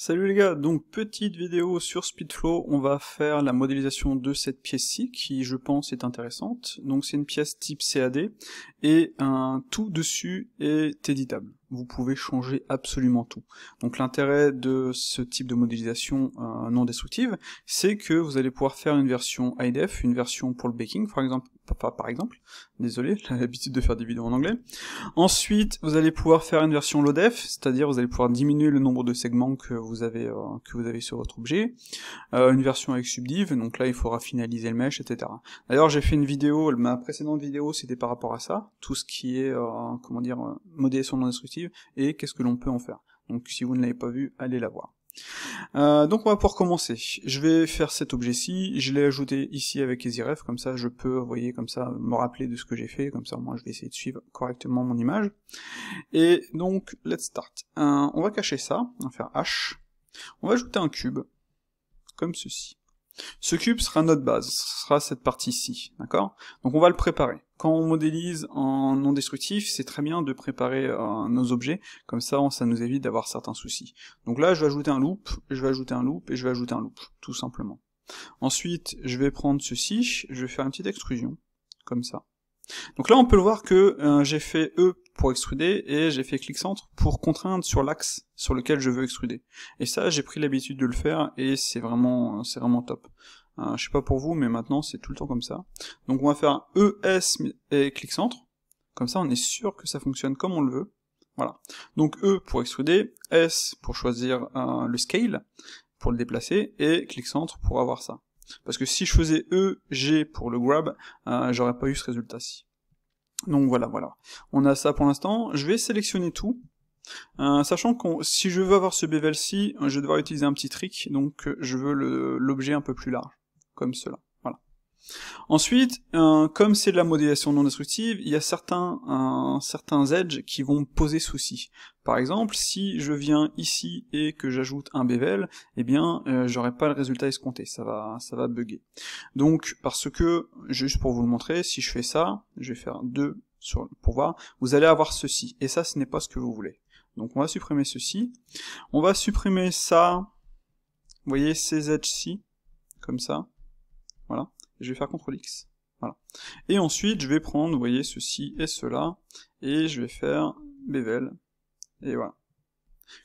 Salut les gars, donc petite vidéo sur Speedflow, on va faire la modélisation de cette pièce-ci qui je pense est intéressante. Donc c'est une pièce type CAD et un tout dessus est éditable vous pouvez changer absolument tout. Donc l'intérêt de ce type de modélisation euh, non destructive, c'est que vous allez pouvoir faire une version IDEF, une version pour le baking par exemple, par exemple, désolé, j'ai l'habitude de faire des vidéos en anglais. Ensuite, vous allez pouvoir faire une version LODEF, c'est-à-dire vous allez pouvoir diminuer le nombre de segments que vous avez, euh, que vous avez sur votre objet. Euh, une version avec subdiv, donc là il faudra finaliser le mesh, etc. D'ailleurs j'ai fait une vidéo, ma précédente vidéo c'était par rapport à ça, tout ce qui est, comment dire, modélisation non destructive et qu'est-ce que l'on peut en faire. Donc si vous ne l'avez pas vu, allez la voir. Euh, donc on va pouvoir commencer. Je vais faire cet objet-ci, je l'ai ajouté ici avec EasyRef, comme ça je peux, vous voyez, comme ça me rappeler de ce que j'ai fait, comme ça moi je vais essayer de suivre correctement mon image. Et donc, let's start. on va cacher ça, on va faire H, on va ajouter un cube, comme ceci. Ce cube sera notre base, ce sera cette partie-ci, d'accord Donc on va le préparer. Quand on modélise en non destructif, c'est très bien de préparer euh, nos objets, comme ça ça nous évite d'avoir certains soucis. Donc là je vais ajouter un loop, je vais ajouter un loop, et je vais ajouter un loop, tout simplement. Ensuite je vais prendre ceci, je vais faire une petite extrusion, comme ça. Donc là on peut voir que euh, j'ai fait E pour extruder et j'ai fait clic centre pour contraindre sur l'axe sur lequel je veux extruder. Et ça j'ai pris l'habitude de le faire et c'est vraiment c'est vraiment top. Euh, je sais pas pour vous, mais maintenant c'est tout le temps comme ça. Donc on va faire E, S et clic centre. Comme ça on est sûr que ça fonctionne comme on le veut. Voilà. Donc E pour extruder, S pour choisir euh, le scale, pour le déplacer, et clic centre pour avoir ça. Parce que si je faisais E, G pour le grab, euh, j'aurais pas eu ce résultat-ci. Donc voilà, voilà. On a ça pour l'instant. Je vais sélectionner tout. Euh, sachant que si je veux avoir ce bevel-ci, je vais devoir utiliser un petit trick, donc je veux l'objet un peu plus large comme cela. Voilà. Ensuite, euh, comme c'est de la modélisation non destructive, il y a certains, euh, certains edges qui vont poser souci. Par exemple, si je viens ici et que j'ajoute un bevel, eh bien, euh, j'aurai pas le résultat escompté, ça va, ça va bugger. Donc, parce que, juste pour vous le montrer, si je fais ça, je vais faire 2 sur, pour voir, vous allez avoir ceci, et ça, ce n'est pas ce que vous voulez. Donc on va supprimer ceci, on va supprimer ça, vous voyez ces edges-ci, comme ça, voilà. Je vais faire CTRL X. Voilà. Et ensuite, je vais prendre, vous voyez, ceci et cela, et je vais faire bevel, et voilà.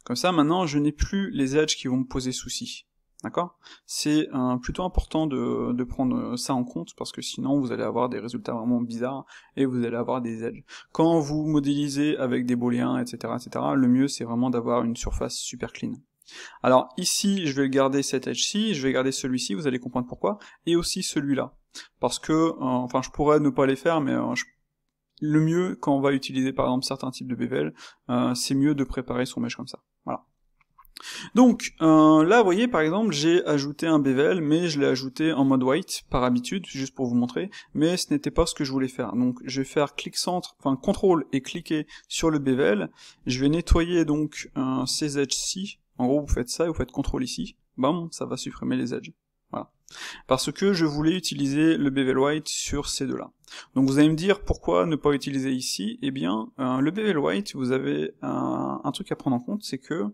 Comme ça, maintenant, je n'ai plus les edges qui vont me poser souci. D'accord C'est euh, plutôt important de, prendre ça en compte, parce que sinon, vous allez avoir des résultats vraiment bizarres, et vous allez avoir des edges. Quand vous modélisez avec des booléens, etc., etc., le mieux, c'est vraiment d'avoir une surface super clean. Alors ici, je vais garder cet edge-ci, je vais garder celui-ci, vous allez comprendre pourquoi, et aussi celui-là. Parce que, euh, enfin je pourrais ne pas les faire, mais euh, le mieux quand on va utiliser par exemple certains types de bevel, euh, c'est mieux de préparer son mesh comme ça. Voilà. Donc là, vous voyez, par exemple, j'ai ajouté un bevel, mais je l'ai ajouté en mode white par habitude, juste pour vous montrer, mais ce n'était pas ce que je voulais faire. Donc je vais faire clic centre, enfin contrôle et cliquer sur le bevel. Je vais nettoyer donc ces edges-ci en gros, vous faites ça et vous faites contrôle ici. Bam, ça va supprimer les edges. Voilà. Parce que je voulais utiliser le bevel white sur ces deux-là. Donc vous allez me dire pourquoi ne pas utiliser ici Eh bien, euh, le bevel white, vous avez un, truc à prendre en compte, c'est que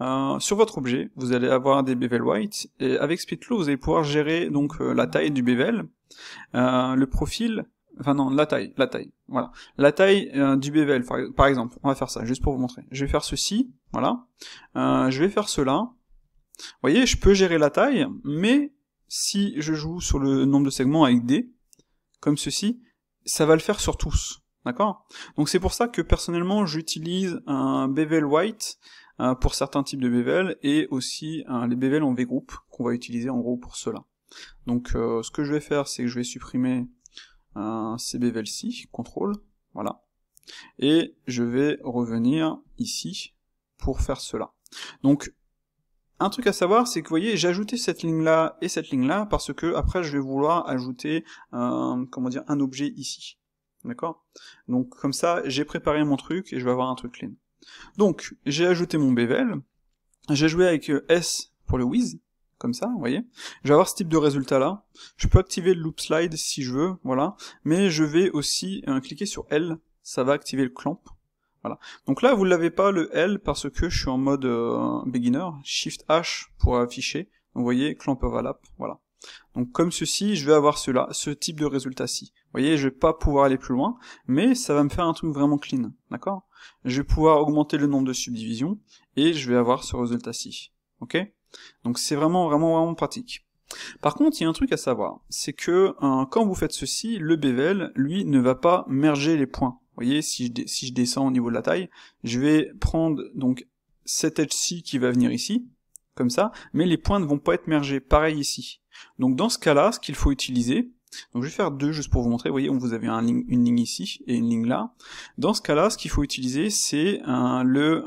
euh, sur votre objet, vous allez avoir des bevel white, et avec Speedflow, vous allez pouvoir gérer donc euh, la taille du bevel, le profil, Enfin non, la taille, la taille, voilà. La taille euh, du bevel, par, exemple. On va faire ça, juste pour vous montrer. Je vais faire ceci, voilà. Euh, je vais faire cela. Vous voyez, je peux gérer la taille, mais si je joue sur le nombre de segments avec D, comme ceci, ça va le faire sur tous, d'accord Donc c'est pour ça que personnellement, j'utilise un bevel white euh, pour certains types de bevel, et aussi les bevel en V-group, qu'on va utiliser en gros pour cela. Donc ce que je vais faire, c'est que je vais supprimer un ci contrôle, voilà. Et je vais revenir ici pour faire cela. Donc, un truc à savoir, c'est que vous voyez, j'ai ajouté cette ligne-là et cette ligne-là parce que après je vais vouloir ajouter un, comment dire, un objet ici. D'accord Donc comme ça, j'ai préparé mon truc et je vais avoir un truc clean. Donc, j'ai ajouté mon bevel, j'ai joué avec euh, S pour le whiz, comme ça, vous voyez. Je vais avoir ce type de résultat là. Je peux activer le loop slide si je veux, voilà. Mais je vais aussi euh, cliquer sur L, ça va activer le clamp. Voilà. Donc là, vous ne l'avez pas le L parce que je suis en mode euh, beginner. Shift H pour afficher. vous voyez, clamp overlap, voilà. Donc comme ceci, je vais avoir cela, ce type de résultat-ci. Vous voyez, je vais pas pouvoir aller plus loin, mais ça va me faire un truc vraiment clean, d'accord Je vais pouvoir augmenter le nombre de subdivisions, et je vais avoir ce résultat-ci, ok donc c'est vraiment, vraiment, vraiment pratique. Par contre, il y a un truc à savoir, c'est que euh, quand vous faites ceci, le bevel, lui, ne va pas merger les points. Vous voyez, si je, descends au niveau de la taille, je vais prendre donc cette edge-ci qui va venir ici, comme ça, mais les points ne vont pas être mergés, pareil ici. Donc dans ce cas-là, ce qu'il faut utiliser, donc je vais faire deux juste pour vous montrer, vous voyez, vous avez une ligne ici et une ligne là. Dans ce cas-là, ce qu'il faut utiliser, c'est le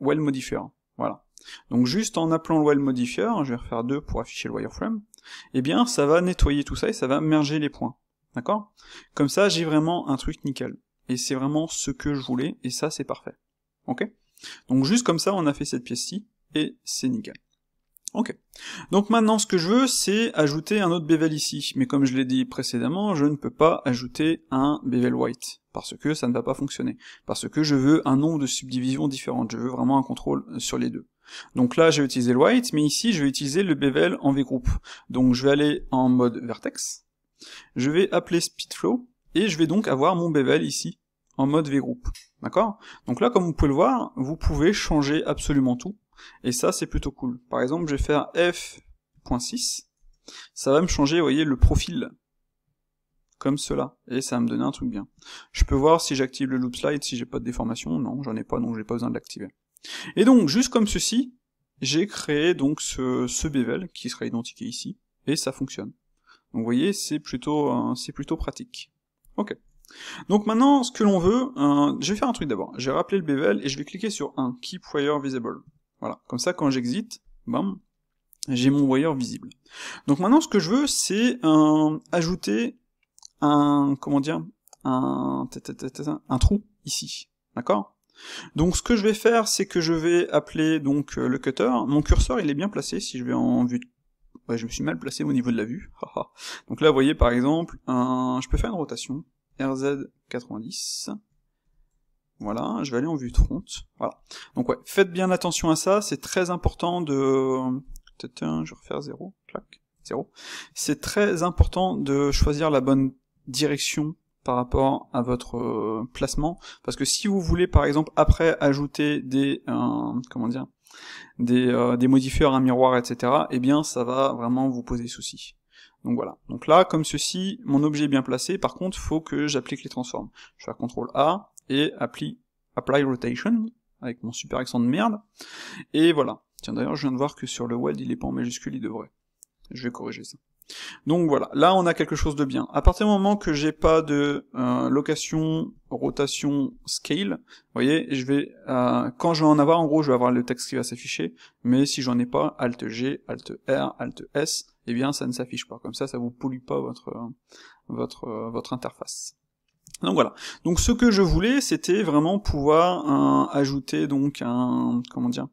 well modifier. Voilà. Donc juste en appelant le modifier, je vais refaire deux pour afficher le wireframe, eh bien ça va nettoyer tout ça et ça va merger les points. D'accord Comme ça, j'ai vraiment un truc nickel. Et c'est vraiment ce que je voulais, et ça c'est parfait. Ok Donc juste comme ça, on a fait cette pièce-ci, et c'est nickel. Ok. Donc maintenant, ce que je veux, c'est ajouter un autre bevel ici. Mais comme je l'ai dit précédemment, je ne peux pas ajouter un bevel white, parce que ça ne va pas fonctionner. Parce que je veux un nombre de subdivisions différentes, je veux vraiment un contrôle sur les deux. Donc là, j'ai utilisé le white, mais ici, je vais utiliser le bevel en vgroup. Donc je vais aller en mode vertex, je vais appeler speedflow, et je vais donc avoir mon bevel ici, en mode vgroup. D'accord Donc là, comme vous pouvez le voir, vous pouvez changer absolument tout, et ça, c'est plutôt cool. Par exemple, je vais faire f.6, ça va me changer, vous voyez, le profil, comme cela, et ça va me donner un truc bien. Je peux voir si j'active le loop slide, si j'ai pas de déformation, non, j'en ai pas, donc j'ai pas besoin de l'activer. Et donc, juste comme ceci, j'ai créé donc ce, bevel qui sera identifié ici, et ça fonctionne. Donc vous voyez, c'est plutôt, euh, c'est plutôt pratique. Ok. Donc maintenant, ce que l'on veut, euh, je vais faire un truc d'abord. Je vais rappeler le bevel et je vais cliquer sur un Keep Wire Visible. Voilà, comme ça quand j'exite, bam, j'ai mon wire visible. Donc maintenant, ce que je veux, c'est euh, ajouter un, comment dire, un, un trou ici, d'accord donc ce que je vais faire, c'est que je vais appeler donc euh, le cutter. Mon curseur, il est bien placé, si je vais en vue Ouais, je me suis mal placé au niveau de la vue. donc là, vous voyez, par exemple, un... je peux faire une rotation. RZ90. Voilà, je vais aller en vue front. Voilà. Donc ouais, faites bien attention à ça, c'est très important de... je vais refaire 0, clac, 0. C'est très important de choisir la bonne direction par rapport à votre euh, placement. Parce que si vous voulez, par exemple, après ajouter des... Euh, comment dire des, euh, des modifieurs, un miroir, etc., eh bien ça va vraiment vous poser souci. Donc voilà. Donc là, comme ceci, mon objet est bien placé, par contre, faut que j'applique les transformes. Je fais faire CTRL A et apply, apply rotation avec mon super accent de merde. Et voilà. Tiens d'ailleurs, je viens de voir que sur le weld, il est pas en majuscule, il devrait. Je vais corriger ça. Donc voilà, là on a quelque chose de bien. À partir du moment que j'ai pas de euh, location, rotation, scale, vous voyez, je vais euh, quand je vais en avoir, en gros, je vais avoir le texte qui va s'afficher, mais si j'en ai pas, Alt G, Alt R, Alt S, eh bien ça ne s'affiche pas. Comme ça, ça vous pollue pas votre votre votre interface. Donc voilà. Donc ce que je voulais, c'était vraiment pouvoir euh, ajouter donc un comment dire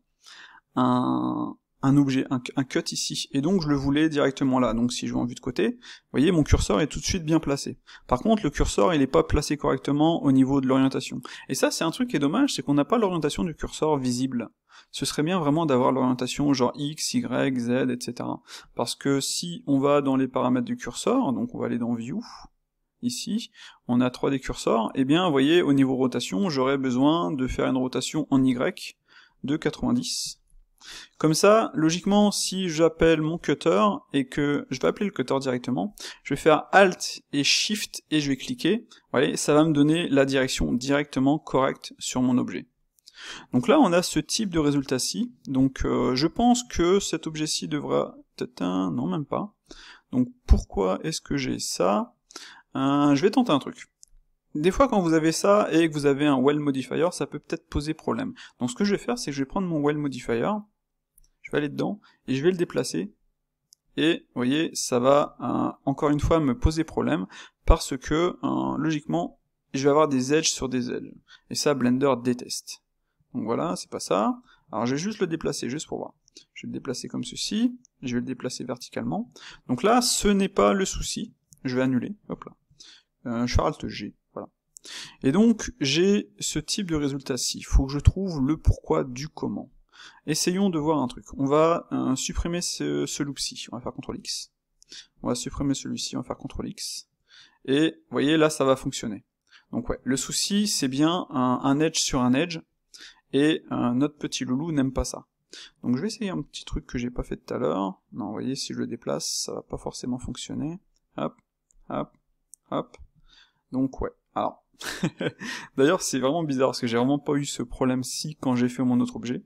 un un objet, un, cut ici, et donc je le voulais directement là, donc si je vais en vue de côté, vous voyez mon curseur est tout de suite bien placé. Par contre le curseur il n'est pas placé correctement au niveau de l'orientation. Et ça c'est un truc qui est dommage, c'est qu'on n'a pas l'orientation du curseur visible. Ce serait bien vraiment d'avoir l'orientation genre X, Y, Z, etc. Parce que si on va dans les paramètres du curseur, donc on va aller dans View, ici, on a 3D Cursor, et eh bien vous voyez au niveau rotation j'aurais besoin de faire une rotation en Y de 90, comme ça, logiquement, si j'appelle mon cutter et que je vais appeler le cutter directement, je vais faire Alt et Shift et je vais cliquer. Vous ça va me donner la direction directement correcte sur mon objet. Donc là, on a ce type de résultat-ci. Donc euh, je pense que cet objet-ci devra... non, même pas. Donc pourquoi est-ce que j'ai ça euh, Je vais tenter un truc. Des fois, quand vous avez ça et que vous avez un well modifier, ça peut peut-être poser problème. Donc ce que je vais faire, c'est que je vais prendre mon well modifier, je vais aller dedans, et je vais le déplacer, et vous voyez, ça va encore une fois me poser problème, parce que, logiquement, je vais avoir des edges sur des edges, et ça Blender déteste. Donc voilà, c'est pas ça. Alors je vais juste le déplacer, juste pour voir. Je vais le déplacer comme ceci, je vais le déplacer verticalement. Donc là, ce n'est pas le souci, je vais annuler, hop là. Euh, G, voilà. Et donc, j'ai ce type de résultat-ci. Il faut que je trouve le pourquoi du comment. Essayons de voir un truc. On va euh, supprimer ce, ce loop-ci. On va faire CTRL X. On va supprimer celui-ci, on va faire CTRL X. Et vous voyez, là, ça va fonctionner. Donc ouais, le souci, c'est bien un, edge sur un edge. Et euh, notre petit loulou n'aime pas ça. Donc je vais essayer un petit truc que j'ai pas fait tout à l'heure. Non, vous voyez, si je le déplace, ça va pas forcément fonctionner. Hop, hop, hop. Donc ouais, alors... D'ailleurs, c'est vraiment bizarre, parce que j'ai vraiment pas eu ce problème-ci quand j'ai fait mon autre objet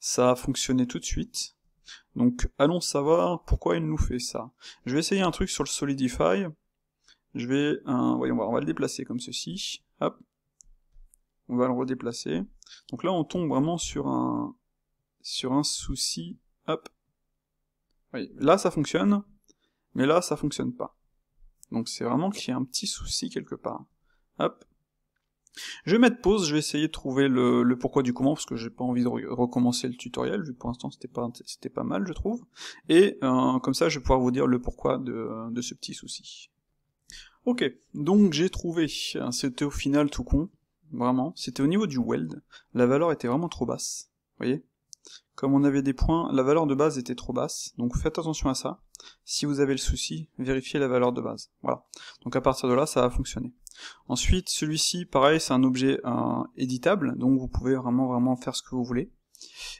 ça a fonctionné tout de suite. Donc allons savoir pourquoi il nous fait ça. Je vais essayer un truc sur le Solidify. Je vais, un voyons voir, on va le déplacer comme ceci. Hop. On va le redéplacer. Donc là on tombe vraiment sur un, sur un souci. Hop. Oui, là ça fonctionne, mais là ça fonctionne pas. Donc c'est vraiment qu'il y a un petit souci quelque part. Hop. Je vais mettre pause, je vais essayer de trouver le, pourquoi du comment, parce que j'ai pas envie de recommencer le tutoriel, vu que pour l'instant c'était pas, pas mal, je trouve. Et euh, comme ça, je vais pouvoir vous dire le pourquoi de, de ce petit souci. Ok, donc j'ai trouvé, hein, c'était au final tout con, vraiment, c'était au niveau du weld, la valeur était vraiment trop basse, vous voyez Comme on avait des points, la valeur de base était trop basse, donc faites attention à ça. Si vous avez le souci, vérifiez la valeur de base, voilà. Donc à partir de là, ça va fonctionner. Ensuite, celui-ci, pareil, c'est un objet éditable, donc vous pouvez vraiment vraiment faire ce que vous voulez.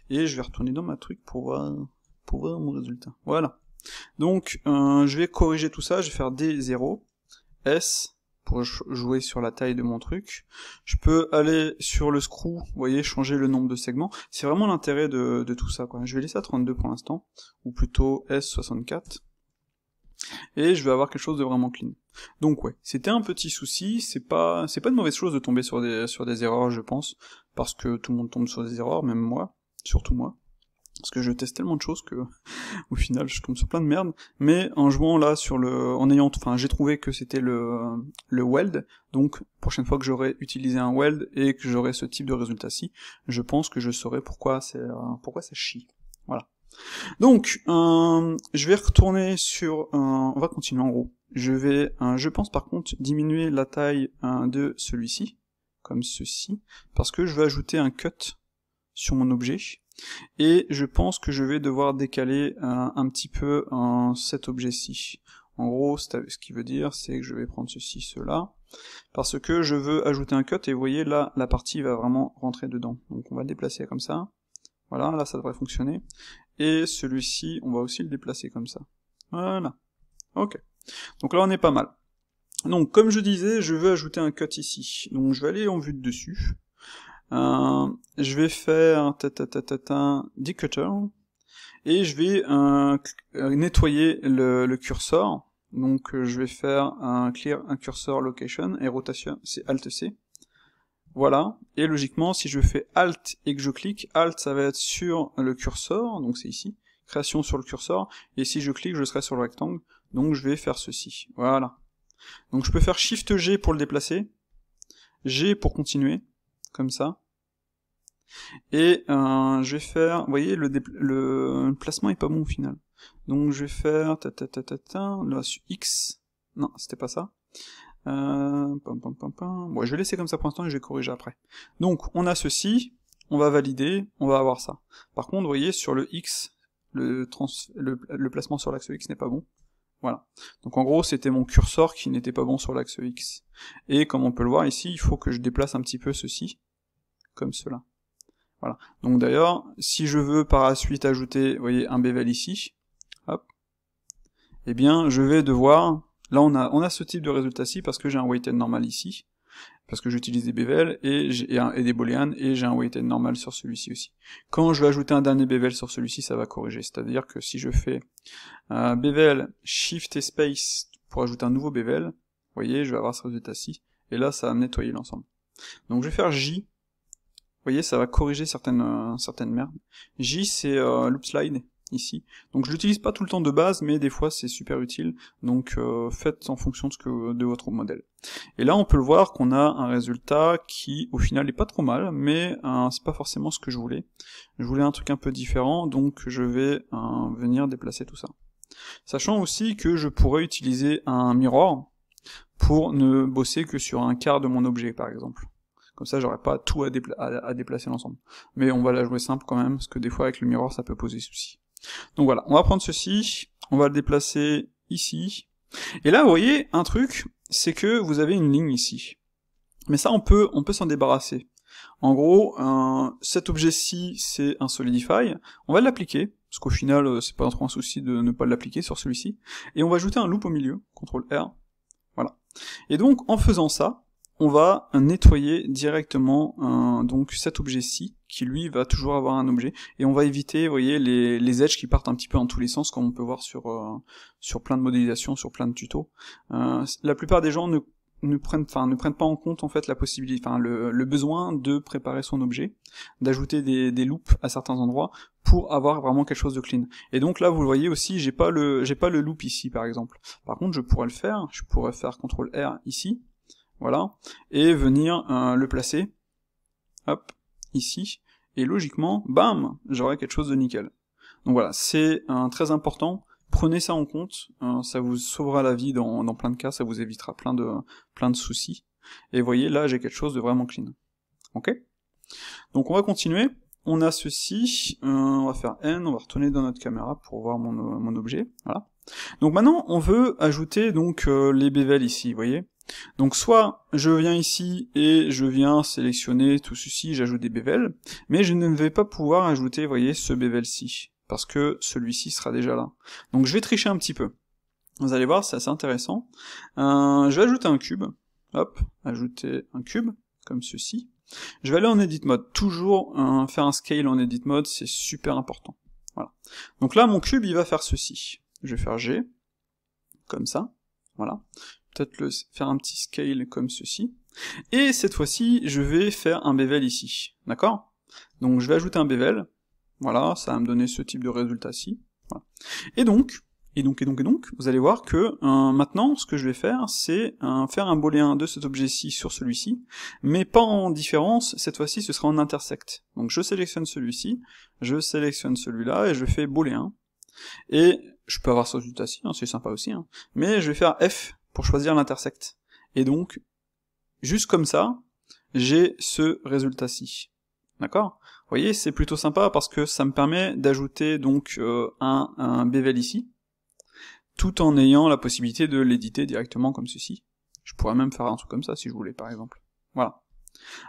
Et je vais retourner dans ma truc pour voir, pour voir mon résultat. Voilà. Donc, euh, je vais corriger tout ça, je vais faire D0, S, pour jouer sur la taille de mon truc. Je peux aller sur le screw, vous voyez, changer le nombre de segments. C'est vraiment l'intérêt de, tout ça, Je vais laisser à 32 pour l'instant, ou plutôt S64 et je vais avoir quelque chose de vraiment clean. Donc ouais, c'était un petit souci, c'est pas c'est pas de mauvaise chose de tomber sur des sur des erreurs, je pense, parce que tout le monde tombe sur des erreurs, même moi, surtout moi. Parce que je teste tellement de choses que, au final, je tombe sur plein de merde. Mais en jouant là sur le, en ayant, enfin, j'ai trouvé que c'était le, le weld. Donc, prochaine fois que j'aurai utilisé un weld et que j'aurai ce type de résultat-ci, je pense que je saurai pourquoi c'est, pourquoi ça chie. Voilà. Donc, euh, je vais retourner sur... Euh, on va continuer en gros. Je vais, euh, je pense par contre, diminuer la taille de celui-ci, comme ceci, parce que je vais ajouter un cut sur mon objet. Et je pense que je vais devoir décaler un petit peu cet objet-ci. En gros, ce qui veut dire, c'est que je vais prendre ceci, cela, parce que je veux ajouter un cut, et vous voyez, là, la partie va vraiment rentrer dedans. Donc on va le déplacer comme ça. Voilà, là ça devrait fonctionner et celui-ci, on va aussi le déplacer comme ça. Voilà. Ok. Donc là, on est pas mal. Donc, comme je disais, je veux ajouter un cut ici. Donc, je vais aller en vue de dessus. Euh, je vais faire ta ta ta ta ta decutter et je vais euh, euh, nettoyer le, le, curseur. Donc, je vais faire un clear un cursor location et rotation, c'est Alt C. Voilà. Et logiquement, si je fais Alt et que je clique, Alt, ça va être sur le curseur, donc c'est ici, création sur le curseur, et si je clique, je serai sur le rectangle, donc je vais faire ceci. Voilà. Donc je peux faire Shift G pour le déplacer, G pour continuer, comme ça. Et euh, je vais faire, vous voyez, le, le, placement est pas bon au final. Donc je vais faire ta ta ta ta, ta là sur X. Non, c'était pas ça. Euh, je vais laisser comme ça pour l'instant et je vais corriger après. Donc, on a ceci, on va valider, on va avoir ça. Par contre, vous voyez, sur le X, le, trans, le, placement sur l'axe X n'est pas bon. Voilà. Donc en gros, c'était mon curseur qui n'était pas bon sur l'axe X. Et comme on peut le voir ici, il faut que je déplace un petit peu ceci, comme cela. Voilà. Donc d'ailleurs, si je veux par la suite ajouter, vous voyez, un Bevel ici, hop, eh bien, je vais devoir Là, on a, on a ce type de résultat-ci parce que j'ai un weighted normal ici, parce que j'utilise des bevels et, j'ai et des booleans, et j'ai un weighted normal sur celui-ci aussi. Quand je vais ajouter un dernier bevel sur celui-ci, ça va corriger. C'est-à-dire que si je fais euh, Shift et Space pour ajouter un nouveau bevel, vous voyez, je vais avoir ce résultat-ci, et là, ça va nettoyer l'ensemble. Donc je vais faire J, vous voyez, ça va corriger certaines, euh, certaines merdes. J, c'est euh, loop slide, ici. Donc je l'utilise pas tout le temps de base, mais des fois c'est super utile, donc euh, faites en fonction de, ce que, de votre modèle. Et là on peut le voir qu'on a un résultat qui au final est pas trop mal, mais c'est pas forcément ce que je voulais. Je voulais un truc un peu différent, donc je vais euh, venir déplacer tout ça. Sachant aussi que je pourrais utiliser un miroir pour ne bosser que sur un quart de mon objet par exemple. Comme ça, j'aurais pas tout à, déplacer l'ensemble. Mais on va la jouer simple quand même, parce que des fois avec le miroir, ça peut poser souci. Donc voilà, on va prendre ceci, on va le déplacer ici. Et là, vous voyez, un truc, c'est que vous avez une ligne ici. Mais ça, on peut, on peut s'en débarrasser. En gros, cet objet-ci, c'est un solidify. On va l'appliquer, parce qu'au final, euh, c'est pas trop un souci de ne pas l'appliquer sur celui-ci. Et on va ajouter un loop au milieu, CTRL R. Voilà. Et donc, en faisant ça, on va nettoyer directement euh, donc cet objet-ci qui lui va toujours avoir un objet et on va éviter voyez les, les edges qui partent un petit peu en tous les sens comme on peut voir sur euh, sur plein de modélisations sur plein de tutos euh, la plupart des gens ne ne prennent enfin ne prennent pas en compte en fait la possibilité enfin le, besoin de préparer son objet d'ajouter des, des loops à certains endroits pour avoir vraiment quelque chose de clean et donc là vous le voyez aussi j'ai pas le j'ai pas le loop ici par exemple par contre je pourrais le faire je pourrais faire ctrl r ici voilà, et venir euh, le placer, hop, ici, et logiquement, bam, j'aurai quelque chose de nickel. Donc voilà, c'est euh, très important, prenez ça en compte, euh, ça vous sauvera la vie dans, plein de cas, ça vous évitera plein de, plein de soucis. Et voyez, là j'ai quelque chose de vraiment clean. Ok Donc on va continuer, on a ceci, on va faire N, on va retourner dans notre caméra pour voir mon, mon objet, voilà. Donc maintenant on veut ajouter donc les bevels ici, vous voyez donc soit je viens ici et je viens sélectionner tout ceci, j'ajoute des bevels, mais je ne vais pas pouvoir ajouter, voyez, ce bevel ci parce que celui-ci sera déjà là. Donc je vais tricher un petit peu. Vous allez voir, c'est assez intéressant. Euh, je vais ajouter un cube, hop, ajouter un cube, comme ceci. Je vais aller en edit mode, toujours hein, faire un scale en edit mode, c'est super important. Voilà. Donc là, mon cube, il va faire ceci. Je vais faire G, comme ça, voilà faire un petit scale comme ceci. Et cette fois-ci, je vais faire un bevel ici, d'accord Donc je vais ajouter un bevel, voilà, ça va me donner ce type de résultat-ci. Et donc, et donc, et donc, donc, vous allez voir que euh, maintenant, ce que je vais faire, c'est euh, faire un booléen de cet objet-ci sur celui-ci, mais pas en différence, cette fois-ci, ce sera en intersect. Donc je sélectionne celui-ci, je sélectionne celui-là, et je fais booléen. Et je peux avoir ce résultat-ci, hein, c'est sympa aussi, hein. mais je vais faire F pour choisir l'intersect. Et donc, juste comme ça, j'ai ce résultat-ci. D'accord Vous voyez, c'est plutôt sympa parce que ça me permet d'ajouter donc euh, un, un bevel ici, tout en ayant la possibilité de l'éditer directement comme ceci. Je pourrais même faire un truc comme ça si je voulais par exemple. Voilà.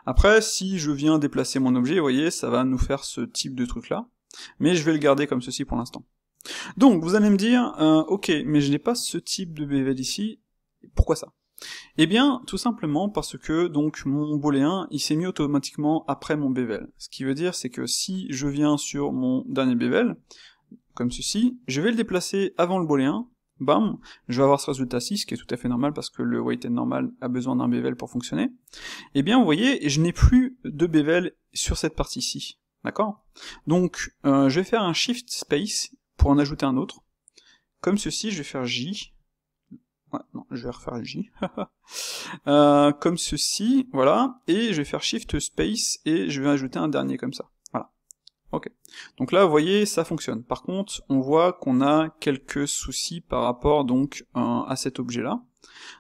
Après, si je viens déplacer mon objet, vous voyez, ça va nous faire ce type de truc là. Mais je vais le garder comme ceci pour l'instant. Donc, vous allez me dire, euh, ok, mais je n'ai pas ce type de bevel ici, pourquoi ça Eh bien, tout simplement parce que donc mon booléen, il s'est mis automatiquement après mon bevel. Ce qui veut dire, c'est que si je viens sur mon dernier bevel, comme ceci, je vais le déplacer avant le boléen, bam, je vais avoir ce résultat-ci, ce qui est tout à fait normal parce que le weighted normal a besoin d'un bevel pour fonctionner. Eh bien, vous voyez, je n'ai plus de bevel sur cette partie-ci. D'accord Donc, euh, je vais faire un shift space pour en ajouter un autre. Comme ceci, je vais faire J, je vais refaire J. Euh, comme ceci, voilà. Et je vais faire Shift Space et je vais ajouter un dernier comme ça. Voilà. Ok. Donc là, vous voyez, ça fonctionne. Par contre, on voit qu'on a quelques soucis par rapport donc euh, à cet objet-là.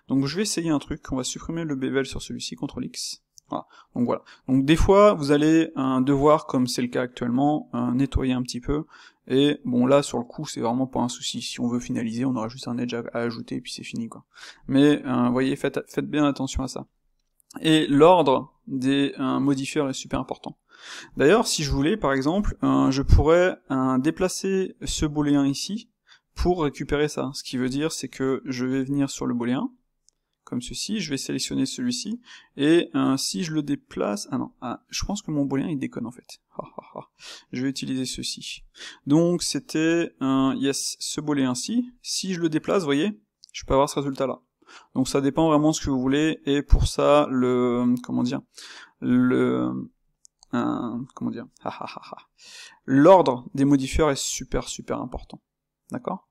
Donc je vais essayer un truc. On va supprimer le bevel sur celui-ci, CTRL X. Voilà. Donc voilà. Donc des fois, vous allez euh, devoir, comme c'est le cas actuellement, nettoyer un petit peu et bon là sur le coup c'est vraiment pas un souci. Si on veut finaliser, on aura juste un edge à, ajouter et puis c'est fini quoi. Mais euh, voyez, faites, bien attention à ça. Et l'ordre des euh, est super important. D'ailleurs, si je voulais, par exemple, euh, je pourrais euh, déplacer ce booléen ici pour récupérer ça. Ce qui veut dire, c'est que je vais venir sur le booléen, comme ceci, je vais sélectionner celui-ci, et euh, si je le déplace... Ah non, ah, je pense que mon booléen il déconne en fait. je vais utiliser ceci. Donc c'était un euh, yes, ce booléen-ci. Si je le déplace, vous voyez, je peux avoir ce résultat-là. Donc ça dépend vraiment de ce que vous voulez, et pour ça, le... comment dire Le... Euh, comment dire L'ordre des modifieurs est super super important. D'accord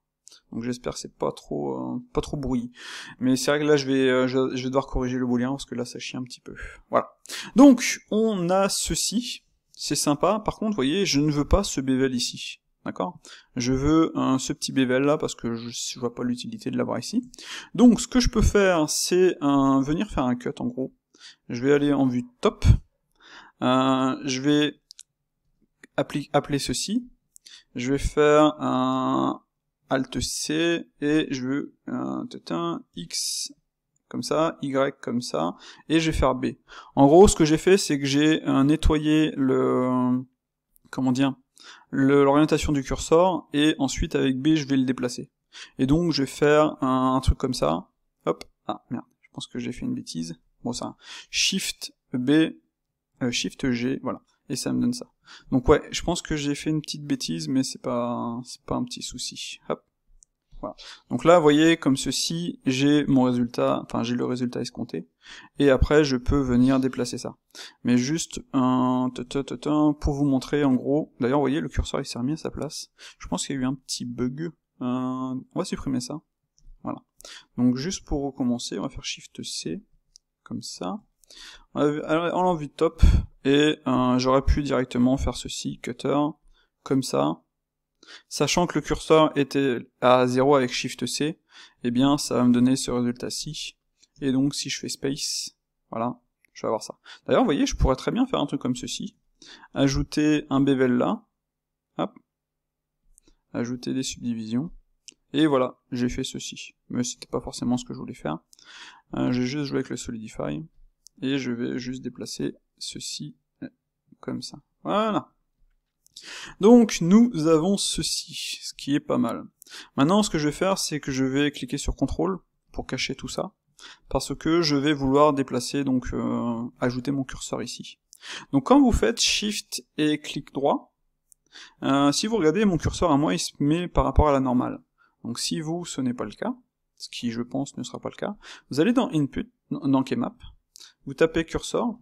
donc j'espère que c'est pas trop euh, pas trop bruit, Mais c'est vrai que là je vais euh, je, vais devoir corriger le booléen parce que là ça chie un petit peu. Voilà. Donc on a ceci, c'est sympa. Par contre, vous voyez, je ne veux pas ce bevel ici. D'accord Je veux euh, ce petit bevel là parce que je, ne vois pas l'utilité de l'avoir ici. Donc ce que je peux faire, c'est venir faire un cut en gros. Je vais aller en vue top. je vais appeler ceci. Je vais faire un Alt C, et je veux un X comme ça, Y comme ça, et je vais faire B. En gros, ce que j'ai fait, c'est que j'ai euh, nettoyé le... comment dire l'orientation du curseur, et ensuite avec B, je vais le déplacer. Et donc, je vais faire un, truc comme ça. Hop, ah merde, je pense que j'ai fait une bêtise. Bon, ça, Shift B, euh, Shift G, voilà et ça me donne ça. Donc ouais, je pense que j'ai fait une petite bêtise, mais c'est pas c'est pas un petit souci. Hop. Voilà. Donc là, vous voyez, comme ceci, j'ai mon résultat, enfin j'ai le résultat escompté, et après je peux venir déplacer ça. Mais juste un pour vous montrer en gros. D'ailleurs, vous voyez, le curseur il s'est remis à sa place. Je pense qu'il y a eu un petit bug. Euh, on va supprimer ça. Voilà. Donc juste pour recommencer, on va faire Shift C, comme ça. On a, alors, on envie top, et euh, j'aurais pu directement faire ceci, cutter, comme ça. Sachant que le curseur était à 0 avec Shift C, eh bien ça va me donner ce résultat-ci. Et donc si je fais space, voilà, je vais avoir ça. D'ailleurs, vous voyez, je pourrais très bien faire un truc comme ceci. Ajouter un bevel là. Hop. Ajouter des subdivisions. Et voilà, j'ai fait ceci. Mais c'était pas forcément ce que je voulais faire. Euh, j'ai juste joué avec le Solidify. Et je vais juste déplacer ceci euh, comme ça. Voilà. Donc nous avons ceci, ce qui est pas mal. Maintenant ce que je vais faire c'est que je vais cliquer sur contrôle pour cacher tout ça, parce que je vais vouloir déplacer, donc euh, ajouter mon curseur ici. Donc quand vous faites Shift et clic droit, euh, si vous regardez mon curseur à moi il se met par rapport à la normale. Donc si vous ce n'est pas le cas, ce qui je pense ne sera pas le cas, vous allez dans Input, dans Keymap, vous tapez curseur,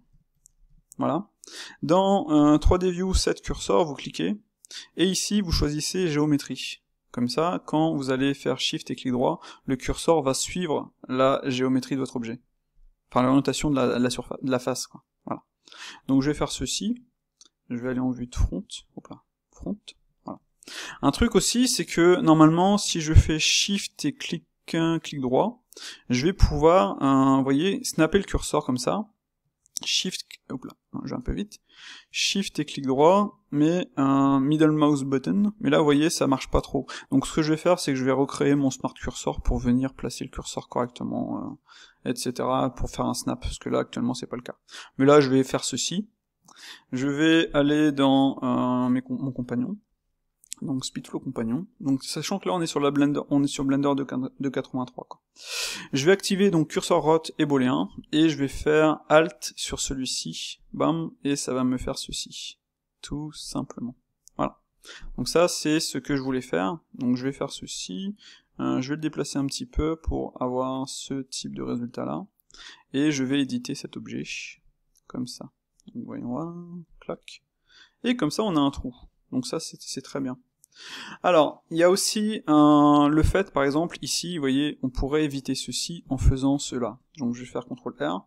voilà. Dans 3D euh, View 7 cursor, vous cliquez, et ici vous choisissez géométrie. Comme ça, quand vous allez faire Shift et clic droit, le cursor va suivre la géométrie de votre objet. Enfin, l'orientation de la, surface, de la face, Voilà. Donc je vais faire ceci. Je vais aller en vue de front. Front. Voilà. Un truc aussi, c'est que normalement, si je fais Shift et clic, clic droit, je vais pouvoir, euh, vous voyez, snapper le cursor comme ça, Shift, hop là, un peu vite. Shift et clic droit, mais un middle mouse button. Mais là, vous voyez, ça marche pas trop. Donc ce que je vais faire, c'est que je vais recréer mon smart cursor pour venir placer le curseur correctement, euh, etc. pour faire un snap, parce que là, actuellement, c'est pas le cas. Mais là, je vais faire ceci. Je vais aller dans euh, mon compagnon donc Speedflow Compagnon. Donc sachant que là on est sur la Blender, on est sur Blender de, de 83 Je vais activer donc curseur rot et booléen et je vais faire alt sur celui-ci, bam et ça va me faire ceci, tout simplement. Voilà. Donc ça c'est ce que je voulais faire. Donc je vais faire ceci, euh, je vais le déplacer un petit peu pour avoir ce type de résultat là et je vais éditer cet objet comme ça. Donc voyons, clac. Et comme ça on a un trou. Donc ça c'est très bien. Alors, il y a aussi le fait, par exemple, ici, vous voyez, on pourrait éviter ceci en faisant cela. Donc je vais faire CTRL-R,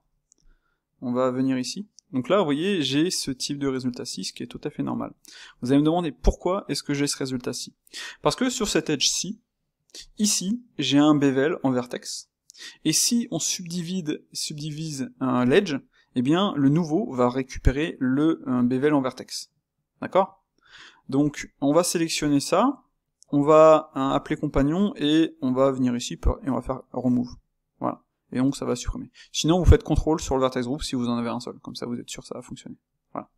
on va venir ici. Donc là, vous voyez, j'ai ce type de résultat-ci, ce qui est tout à fait normal. Vous allez me demander pourquoi est-ce que j'ai ce résultat-ci Parce que sur cet edge-ci, ici, j'ai un bevel en vertex, et si on subdivide, subdivise un euh, ledge, eh bien, le nouveau va récupérer le euh, bevel en vertex. D'accord donc on va sélectionner ça, on va appeler compagnon et on va venir ici et on va faire remove. Voilà. Et donc ça va supprimer. Sinon vous faites contrôle sur le vertex group si vous en avez un seul, comme ça vous êtes sûr que ça va fonctionner. Voilà.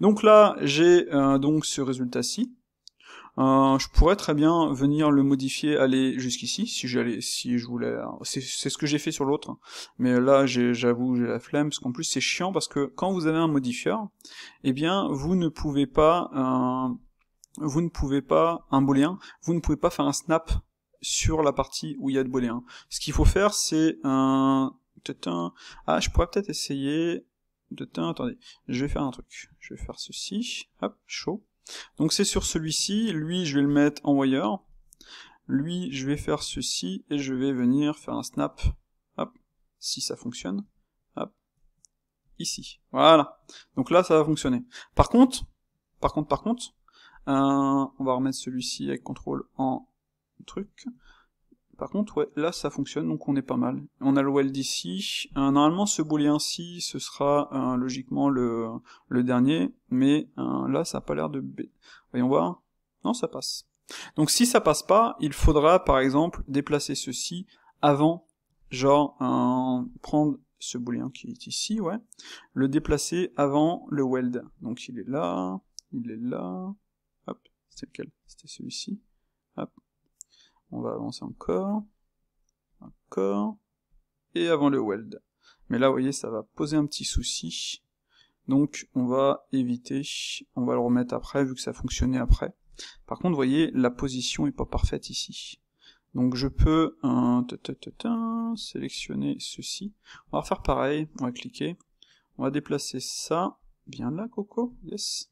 Donc là j'ai euh, donc ce résultat-ci euh, je pourrais très bien venir le modifier, aller jusqu'ici, si j'allais, si je voulais. Hein. C'est ce que j'ai fait sur l'autre, hein. mais là j'avoue j'ai la flemme, parce qu'en plus c'est chiant, parce que quand vous avez un modifieur, eh bien vous ne pouvez pas, euh, vous ne pouvez pas un booléen, vous ne pouvez pas faire un snap sur la partie où il y a de booléen. Ce qu'il faut faire, c'est un, peut un, ah je pourrais peut-être essayer. Attendez, je vais faire un truc. Je vais faire ceci. Hop, chaud. Donc c'est sur celui-ci, lui je vais le mettre en wire, lui je vais faire ceci, et je vais venir faire un snap, hop, si ça fonctionne, hop, ici, voilà. Donc là ça va fonctionner. Par contre, par contre, par contre, euh, on va remettre celui-ci avec contrôle en truc, par contre, ouais, là ça fonctionne, donc on est pas mal. On a le weld ici. Euh, normalement, ce boulet ci ce sera euh, logiquement le, dernier, mais euh, là ça a pas l'air de... Voyons voir. Non, ça passe. Donc si ça passe pas, il faudra par exemple déplacer ceci avant, genre prendre ce boolean qui est ici, ouais, le déplacer avant le weld. Donc il est là, il est là, hop, C'était lequel C'était celui-ci, hop, on va avancer encore. Encore. Et avant le weld. Mais là, vous voyez, ça va poser un petit souci. Donc, on va éviter. On va le remettre après, vu que ça fonctionnait après. Par contre, vous voyez, la position est pas parfaite ici. Donc je peux un, sélectionner ceci. On va faire pareil, on va cliquer. On va déplacer ça, bien là Coco, yes.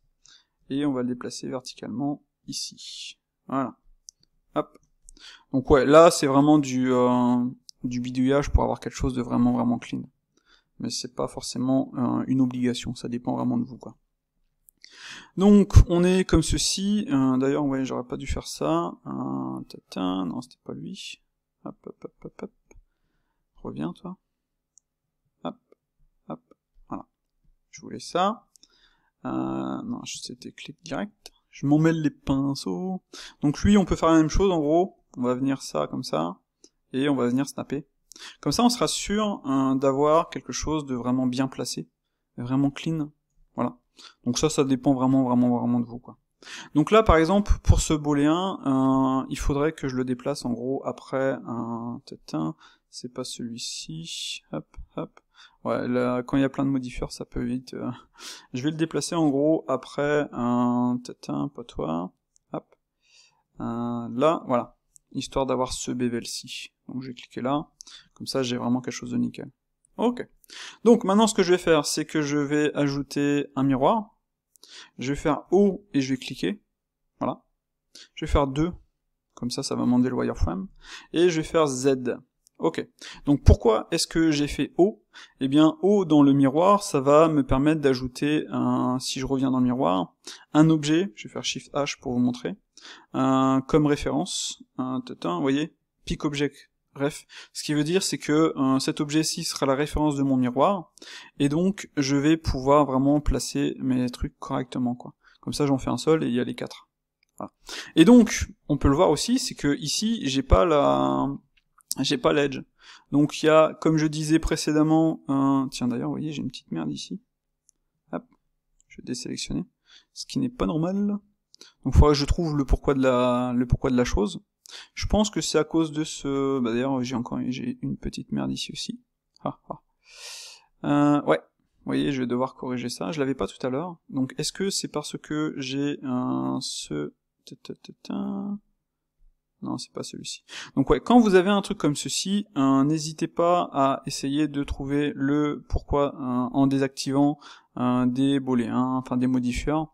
Et on va le déplacer verticalement ici. Voilà. Hop, donc ouais, là c'est vraiment du euh, du bidouillage pour avoir quelque chose de vraiment vraiment clean. Mais c'est pas forcément euh, une obligation, ça dépend vraiment de vous quoi. Donc on est comme ceci. Euh, d'ailleurs ouais, j'aurais pas dû faire ça. non c'était pas lui. Hop hop hop hop hop. Reviens toi. Hop hop. Voilà. Je voulais ça. non, c'était clic direct je m'emmêle les pinceaux. Donc lui, on peut faire la même chose en gros on va venir ça comme ça, et on va venir snapper. Comme ça, on sera sûr hein, d'avoir quelque chose de vraiment bien placé, vraiment clean. Voilà. Donc ça, ça dépend vraiment, vraiment, vraiment de vous, quoi. Donc là, par exemple, pour ce booléen, euh, il faudrait que je le déplace, en gros, après un... C'est pas celui-ci. Hop, hop. Ouais, là, quand il y a plein de modifieurs, ça peut vite... Euh. Je vais le déplacer, en gros, après un... tétin, pas toi. Hop. Euh, là, voilà histoire d'avoir ce bevel-ci. Donc je vais cliquer là, comme ça j'ai vraiment quelque chose de nickel. Ok. Donc maintenant ce que je vais faire, c'est que je vais ajouter un miroir. Je vais faire O et je vais cliquer. Voilà. Je vais faire 2, comme ça ça va demander le wireframe. Et je vais faire Z. Ok. Donc pourquoi est-ce que j'ai fait O Eh bien O dans le miroir, ça va me permettre d'ajouter un, si je reviens dans le miroir, un objet, je vais faire Shift H pour vous montrer, un comme référence, un vous voyez, pick object ref. Ce qui veut dire c'est que euh, cet objet-ci sera la référence de mon miroir, et donc je vais pouvoir vraiment placer mes trucs correctement. quoi. Comme ça j'en fais un seul et il y a les quatre. Et donc, on peut le voir aussi, c'est que ici, j'ai pas la, j'ai pas l'edge. Donc il y a, comme je disais précédemment, un... tiens d'ailleurs, vous voyez, j'ai une petite merde ici. Hop, je vais désélectionner, ce qui n'est pas normal. Donc il faudrait que je trouve le pourquoi de la, le pourquoi de la chose. Je pense que c'est à cause de ce... Bah, D'ailleurs, j'ai encore j'ai une petite merde ici aussi. Ah, ah. ouais, vous voyez, je vais devoir corriger ça. Je l'avais pas tout à l'heure. Donc est-ce que c'est parce que j'ai un... ce... Non, c'est pas celui-ci. Donc ouais, quand vous avez un truc comme ceci, euh, n'hésitez pas à essayer de trouver le pourquoi euh, en désactivant des booléens, enfin des modifieurs.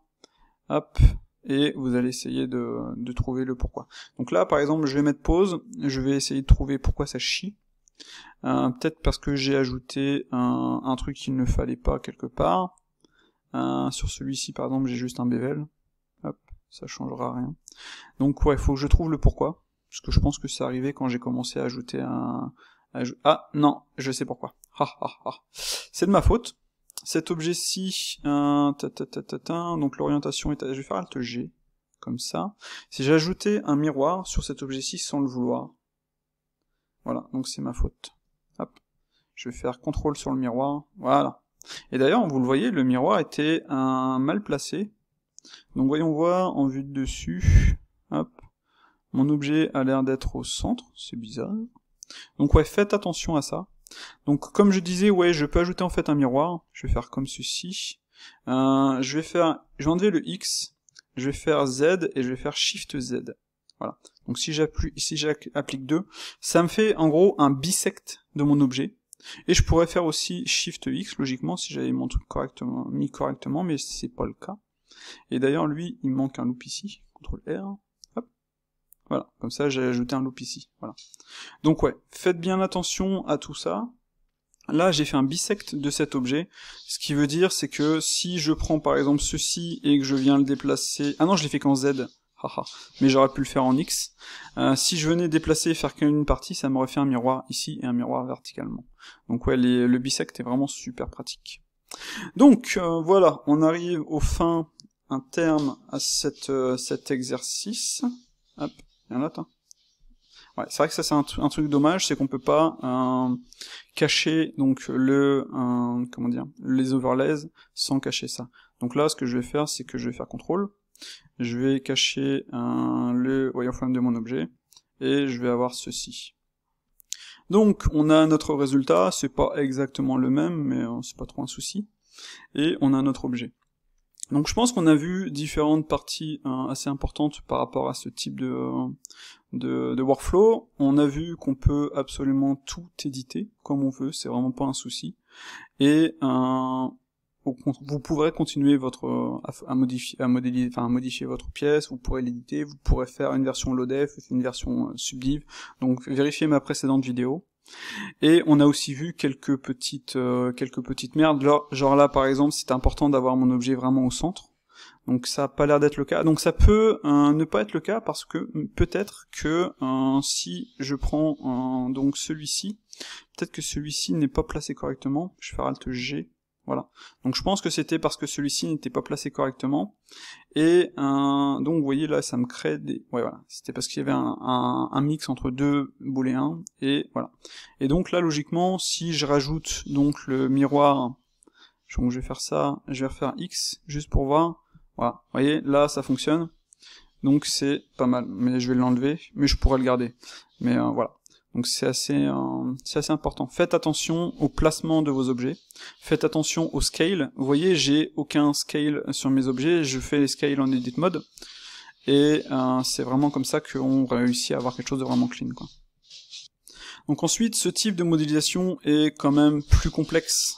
Hop, et vous allez essayer de, trouver le pourquoi. Donc là, par exemple, je vais mettre pause, je vais essayer de trouver pourquoi ça chie. Euh, peut-être parce que j'ai ajouté un, truc qu'il ne fallait pas quelque part. Euh, sur celui-ci, par exemple, j'ai juste un bevel. Hop, ça changera rien. Donc ouais, il faut que je trouve le pourquoi. Parce que je pense que c'est arrivé quand j'ai commencé à ajouter un... Ah non, je sais pourquoi. Ah, ah, ah. C'est de ma faute cet objet-ci, donc l'orientation est, à, je vais faire Alt G, comme ça. Si j'ajoutais un miroir sur cet objet-ci sans le vouloir, voilà, donc c'est ma faute. Je vais faire contrôle sur le miroir, voilà. Et d'ailleurs, vous le voyez, le miroir était euh, mal placé. Donc voyons voir en vue de dessus, hop. Mon objet a l'air d'être au centre, c'est bizarre. Donc ouais, faites attention à ça. Donc comme je disais, ouais, je peux ajouter en fait un miroir. Je vais faire comme ceci. Euh, je vais faire, je enlever le X, je vais faire Z et je vais faire Shift Z. Voilà. Donc si j'applique si j'applique 2, ça me fait en gros un bisect de mon objet. Et je pourrais faire aussi Shift X logiquement si j'avais mon truc correctement mis correctement, mais c'est pas le cas. Et d'ailleurs lui, il manque un loop ici, CTRL R. Voilà, comme ça j'ai ajouté un loop ici. Voilà. Donc ouais, faites bien attention à tout ça. Là, j'ai fait un bisect de cet objet, ce qui veut dire c'est que si je prends par exemple ceci et que je viens le déplacer... Ah non, je l'ai fait qu'en Z, haha, mais j'aurais pu le faire en X. Euh, si je venais déplacer et faire qu'une partie, ça m'aurait fait un miroir ici et un miroir verticalement. Donc ouais, le bisect est vraiment super pratique. Donc euh, voilà, on arrive au fin, un terme à euh, cet exercice. Hop. Hein. c'est vrai que ça c'est un, truc dommage, c'est qu'on peut pas euh, cacher donc le euh, les overlays sans cacher ça. Donc là, ce que je vais faire, c'est que je vais faire contrôle, je vais cacher euh, le wireframe de mon objet et je vais avoir ceci. Donc on a notre résultat, c'est pas exactement le même, mais c'est pas trop un souci, et on a notre objet. Donc je pense qu'on a vu différentes parties hein, assez importantes par rapport à ce type de, de, workflow. On a vu qu'on peut absolument tout éditer comme on veut, c'est vraiment pas un souci. Et euh, vous pourrez continuer votre à, modifier, à modéliser, enfin modifier votre pièce, vous pourrez l'éditer, vous pourrez faire une version LODEF, une version euh, subdiv. Donc vérifiez ma précédente vidéo. Et on a aussi vu quelques petites, euh, quelques petites merdes. Genre là, par exemple, c'est important d'avoir mon objet vraiment au centre. Donc ça n'a pas l'air d'être le cas. Donc ça peut euh, ne pas être le cas parce que peut-être que euh, si je prends donc celui-ci, peut-être que celui-ci n'est pas placé correctement. Je faire Alt G voilà. Donc je pense que c'était parce que celui-ci n'était pas placé correctement. Et euh, donc vous voyez là, ça me crée des... Ouais voilà, c'était parce qu'il y avait un, mix entre deux booléens et voilà. Et donc là, logiquement, si je rajoute donc le miroir, je vais faire ça, je vais refaire X, juste pour voir. Voilà, vous voyez, là ça fonctionne. Donc c'est pas mal, mais je vais l'enlever, mais je pourrais le garder. Mais euh, voilà. Donc c'est assez, euh, assez important. Faites attention au placement de vos objets. Faites attention au scale. Vous voyez, j'ai aucun scale sur mes objets. Je fais les scale en edit mode. Et euh, c'est vraiment comme ça qu'on réussit à avoir quelque chose de vraiment clean. Quoi. Donc ensuite, ce type de modélisation est quand même plus complexe.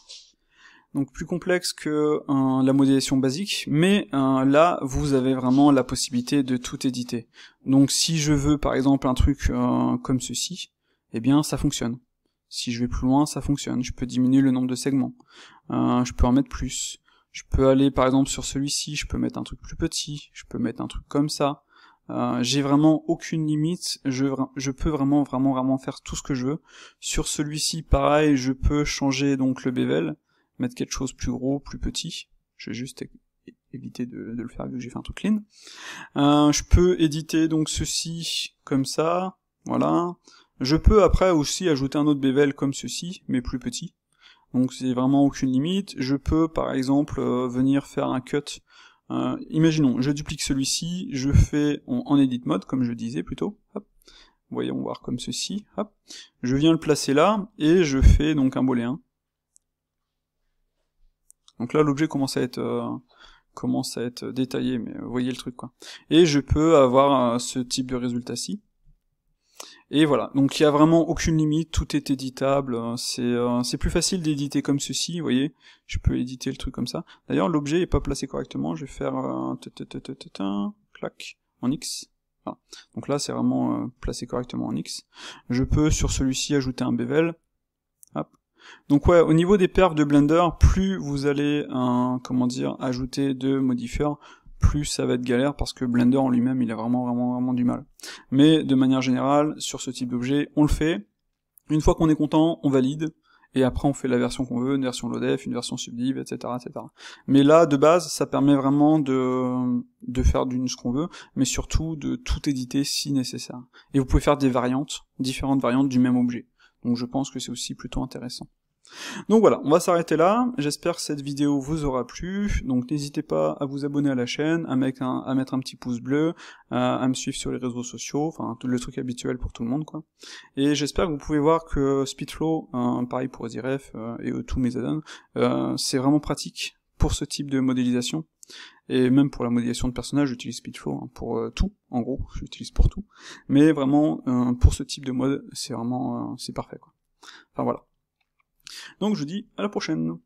Donc plus complexe que euh, la modélisation basique, mais là vous avez vraiment la possibilité de tout éditer. Donc si je veux par exemple un truc comme ceci, eh bien ça fonctionne. Si je vais plus loin, ça fonctionne. Je peux diminuer le nombre de segments. Euh, je peux en mettre plus. Je peux aller par exemple sur celui-ci, je peux mettre un truc plus petit, je peux mettre un truc comme ça. Euh, j'ai vraiment aucune limite, je, je, peux vraiment vraiment vraiment faire tout ce que je veux. Sur celui-ci, pareil, je peux changer donc le bevel, mettre quelque chose plus gros, plus petit. Je vais juste éviter de, le faire vu que j'ai fait un truc clean. Euh, je peux éditer donc ceci comme ça, voilà. Je peux après aussi ajouter un autre bevel comme ceci, mais plus petit. Donc c'est vraiment aucune limite. Je peux par exemple euh, venir faire un cut. Euh, imaginons, je duplique celui-ci, je fais en, edit mode, comme je disais plutôt. Hop. Voyons voir comme ceci. Hop. Je viens le placer là, et je fais donc un booléen. Donc là l'objet commence à être euh, commence à être détaillé, mais vous voyez le truc quoi. Et je peux avoir ce type de résultat-ci. Et voilà, donc il n'y a vraiment aucune limite, tout est éditable, hein. euh, c'est plus facile d'éditer comme ceci, vous voyez, je peux éditer le truc comme ça. D'ailleurs l'objet n'est pas placé correctement, je vais faire un euh, clac, en X. Voilà. Donc là c'est vraiment euh, placé correctement en X. Je peux sur celui-ci ajouter un bevel. Hop. Donc ouais, au niveau des perfs de Blender, plus vous allez comment dire ajouter de modifiers, plus ça va être galère parce que Blender en lui-même il a vraiment vraiment vraiment du mal. Mais de manière générale, sur ce type d'objet, on le fait. Une fois qu'on est content, on valide, et après on fait la version qu'on veut, une version Lodef, une version Subdiv, etc., etc. Mais là, de base, ça permet vraiment de, de faire d'une ce qu'on veut, mais surtout de tout éditer si nécessaire. Et vous pouvez faire des variantes, différentes variantes du même objet. Donc je pense que c'est aussi plutôt intéressant. Donc voilà, on va s'arrêter là, j'espère que cette vidéo vous aura plu, donc n'hésitez pas à vous abonner à la chaîne, à mettre un, petit pouce bleu, à, me suivre sur les réseaux sociaux, enfin le truc habituel pour tout le monde quoi. Et j'espère que vous pouvez voir que Speedflow, euh, pareil pour Aziref euh, et euh, tous mes add c'est vraiment pratique pour ce type de modélisation. Et même pour la modélisation de personnages, j'utilise Speedflow hein, pour tout, en gros, j'utilise pour tout. Mais vraiment, pour ce type de mode, c'est vraiment, c'est parfait. Quoi. Enfin voilà. Donc je dis à la prochaine